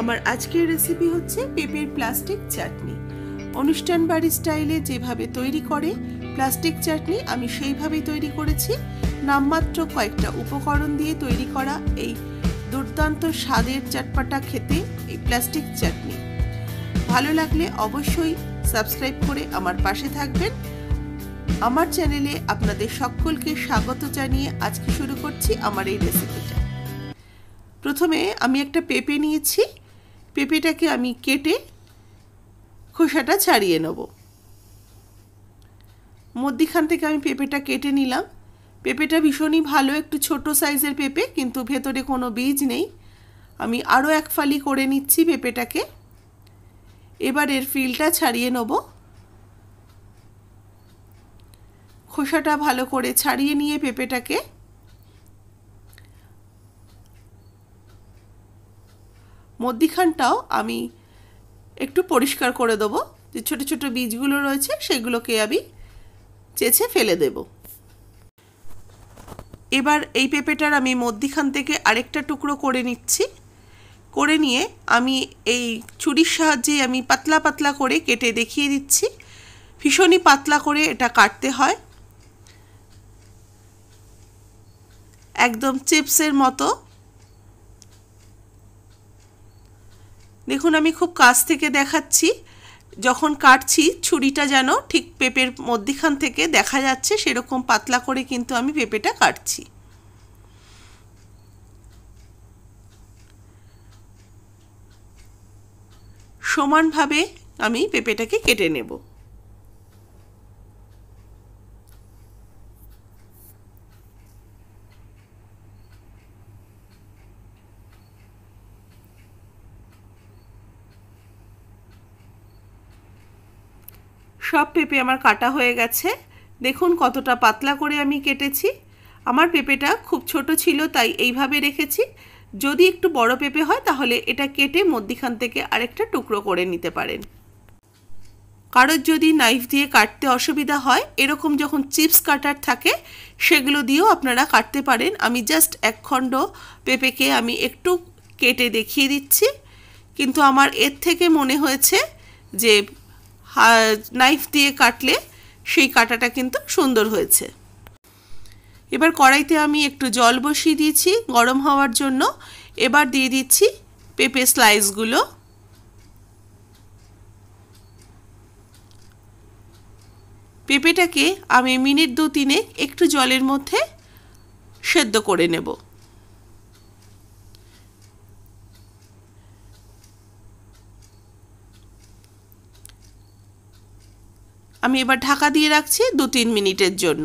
আমার আজকের রেসিপি হচ্ছে পেঁপের প্লাস্টিক চাটনি অনুষ্ঠান বাড়ি স্টাইলে যেভাবে তৈরি করে প্লাস্টিক চাটনি আমি সেইভাবেই তৈরি করেছি নামমাত্র কয়েকটা উপকরণ দিয়ে তৈরি করা এই দুর্দান্ত স্বাদের চাটপাটা খেতে এই প্লাস্টিক চাটনি ভালো লাগলে অবশ্যই সাবস্ক্রাইব করে আমার পাশে থাকবেন আমার চ্যানেলে আপনাদের সকলকে স্বাগত জানিয়ে আজকে শুরু করছি আমার এই রেসিপিটা প্রথমে আমি একটা পেঁপে নিয়েছি পেঁপেটাকে আমি কেটে খোসাটা ছাড়িয়ে নেব মধ্যিখান থেকে আমি পেঁপেটা কেটে নিলাম পেঁপেটা ভীষণই ভালো একটু ছোট সাইজের পেঁপে কিন্তু ভেতরে কোনো বীজ নেই আমি আরও এক ফালি করে নিচ্ছি পেঁপেটাকে এবার এর ফিলটা ছাড়িয়ে নেব খোসাটা ভালো করে ছাড়িয়ে নিয়ে পেঁপেটাকে মধ্যিখানটাও আমি একটু পরিষ্কার করে দেবো যে ছোটো ছোটো বীজগুলো রয়েছে সেগুলোকে আমি চেছে ফেলে দেব এবার এই পেঁপেটার আমি মধ্যিখান থেকে আরেকটা টুকরো করে নিচ্ছি করে নিয়ে আমি এই ছুরির সাহায্যে আমি পাতলা পাতলা করে কেটে দেখিয়ে দিচ্ছি ভীষণই পাতলা করে এটা কাটতে হয় একদম চিপসের মতো দেখুন আমি খুব কাছ থেকে দেখাচ্ছি যখন কাটছি ছুরিটা যেন ঠিক পেঁপের মধ্যিখান থেকে দেখা যাচ্ছে সেরকম পাতলা করে কিন্তু আমি পেঁপেটা কাটছি সমানভাবে আমি পেঁপেটাকে কেটে নেব সব পেঁপে আমার কাটা হয়ে গেছে দেখুন কতটা পাতলা করে আমি কেটেছি আমার পেঁপেটা খুব ছোট ছিল তাই এইভাবে রেখেছি যদি একটু বড় পেঁপে হয় তাহলে এটা কেটে মধ্যিখান থেকে আরেকটা টুকরো করে নিতে পারেন কারোর যদি নাইফ দিয়ে কাটতে অসুবিধা হয় এরকম যখন চিপস কাটার থাকে সেগুলো দিয়েও আপনারা কাটতে পারেন আমি জাস্ট এক খণ্ড পেঁপেকে আমি একটু কেটে দেখিয়ে দিচ্ছি কিন্তু আমার এর থেকে মনে হয়েছে যে নাইফ দিয়ে কাটলে সেই কাটাটা কিন্তু সুন্দর হয়েছে এবার কড়াইতে আমি একটু জল বসিয়ে দিয়েছি গরম হওয়ার জন্য এবার দিয়ে দিচ্ছি পেঁপে স্লাইসগুলো পেঁপেটাকে আমি মিনিট দু তিনে একটু জলের মধ্যে সেদ্ধ করে নেবো আমি এবার ঢাকা দিয়ে রাখছি দু তিন মিনিটের জন্য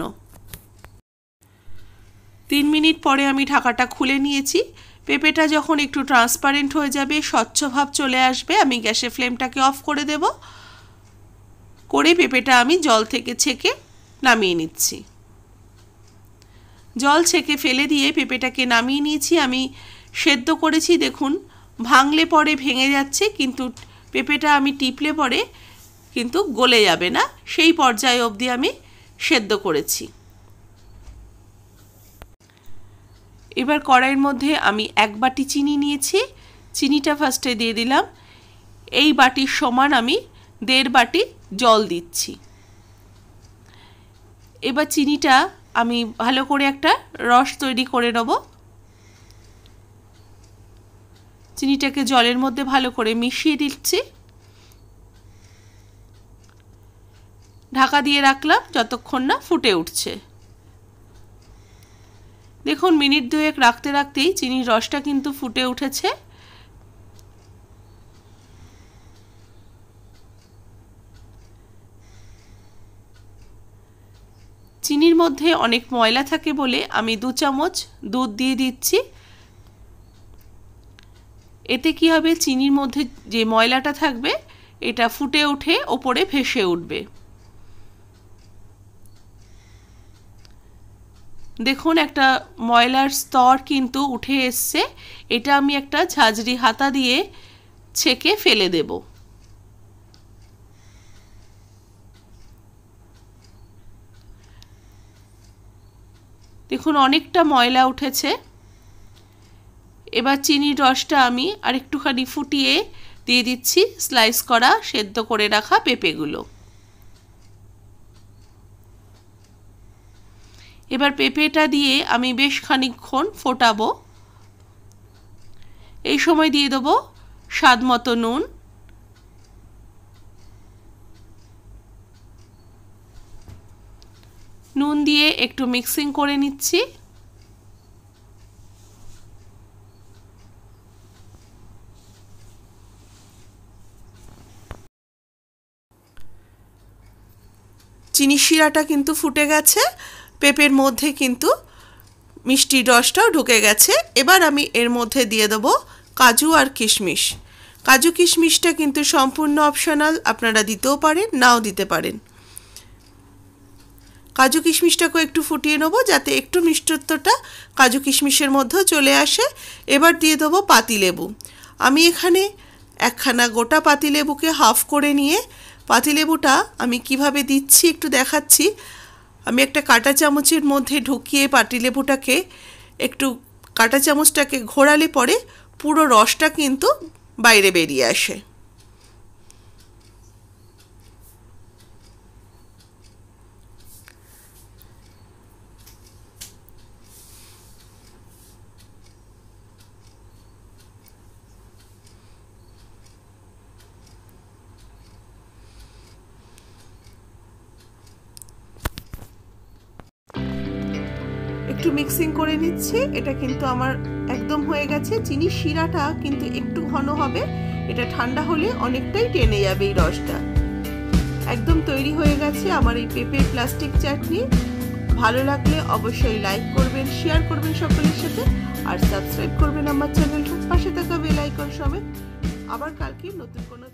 তিন মিনিট পরে আমি ঢাকাটা খুলে নিয়েছি পেঁপেটা যখন একটু ট্রান্সপারেন্ট হয়ে যাবে স্বচ্ছ ভাব চলে আসবে আমি গ্যাসের ফ্লেমটাকে অফ করে দেব করে পেঁপেটা আমি জল থেকে ছেঁকে নামিয়ে নিচ্ছি জল ছেঁকে ফেলে দিয়ে পেঁপেটাকে নামিয়ে নিয়েছি আমি সেদ্ধ করেছি দেখুন ভাঙলে পরে ভেঙে যাচ্ছে কিন্তু পেঁপেটা আমি টিপলে পরে কিন্তু গলে যাবে না সেই পর্যায়ে অবধি আমি সেদ্ধ করেছি এবার কড়াইয়ের মধ্যে আমি এক বাটি চিনি নিয়েছি চিনিটা ফার্স্টে দিয়ে দিলাম এই বাটির সমান আমি দেড় বাটি জল দিচ্ছি এবার চিনিটা আমি ভালো করে একটা রস তৈরি করে নেব চিনিটাকে জলের মধ্যে ভালো করে মিশিয়ে দিচ্ছি ঢাকা দিয়ে রাখলাম যতক্ষণ না ফুটে উঠছে দেখুন মিনিট দুয়েক রাখতে রাখতেই চিনির রসটা কিন্তু ফুটে উঠেছে চিনির মধ্যে অনেক ময়লা থাকে বলে আমি দু চামচ দুধ দিয়ে দিচ্ছি এতে কি হবে চিনির মধ্যে যে ময়লাটা থাকবে এটা ফুটে উঠে ওপরে ভেসে উঠবে দেখুন একটা ময়লার স্তর কিন্তু উঠে এসছে এটা আমি একটা ঝাঁঝরি হাতা দিয়ে ছেঁকে ফেলে দেব দেখুন অনেকটা ময়লা উঠেছে এবার চিনি রসটা আমি আর একটুখানি ফুটিয়ে দিয়ে দিচ্ছি স্লাইস করা সেদ্ধ করে রাখা পেঁপেগুলো এবার পেঁপেটা দিয়ে আমি বেশ খানিকক্ষণ ফোটাবো এই সময় দিয়ে দেবো স্বাদ মতো নুন নুন দিয়ে একটু মিক্সিং করে নিচ্ছি চিনি শিরাটা কিন্তু ফুটে গেছে পেঁপের মধ্যে কিন্তু মিষ্টি রসটাও ঢুকে গেছে এবার আমি এর মধ্যে দিয়ে দেবো কাজু আর কিশমিশ কাজু কিশমিশটা কিন্তু সম্পূর্ণ অপশনাল আপনারা দিতেও পারেন নাও দিতে পারেন কাজু কিশমিশটাকেও একটু ফুটিয়ে নেবো যাতে একটু মিষ্টত্বটা কাজু কিশমিশের মধ্যেও চলে আসে এবার দিয়ে দেবো পাতিলেবু আমি এখানে একখানা গোটা পাতিলেবুকে হাফ করে নিয়ে পাতিলেবুটা আমি কিভাবে দিচ্ছি একটু দেখাচ্ছি আমি একটা কাঁটা চামচের মধ্যে ঢুকিয়ে পাটিলেবুটাকে একটু কাঁটা চামচটাকে ঘোরালে পরে পুরো রসটা কিন্তু বাইরে বেরিয়ে আসে একটু মিক্সিং করে নিচ্ছি এটা কিন্তু আমার একদম হয়ে গেছে চিনি শিরাটা কিন্তু একটু ঘন হবে এটা ঠান্ডা হলে অনেকটাই টেনে যাবে এই রসটা একদম তৈরি হয়ে গেছে আমার এই পেঁপে প্লাস্টিক চাটনি ভালো লাগলে অবশ্যই লাইক করবেন শেয়ার করবেন সকলের সাথে আর সাবস্ক্রাইব করবেন আমার চ্যানেলটা পাশে থাকা বেলাইকন আইকন সবে আবার কালকে নতুন কোনো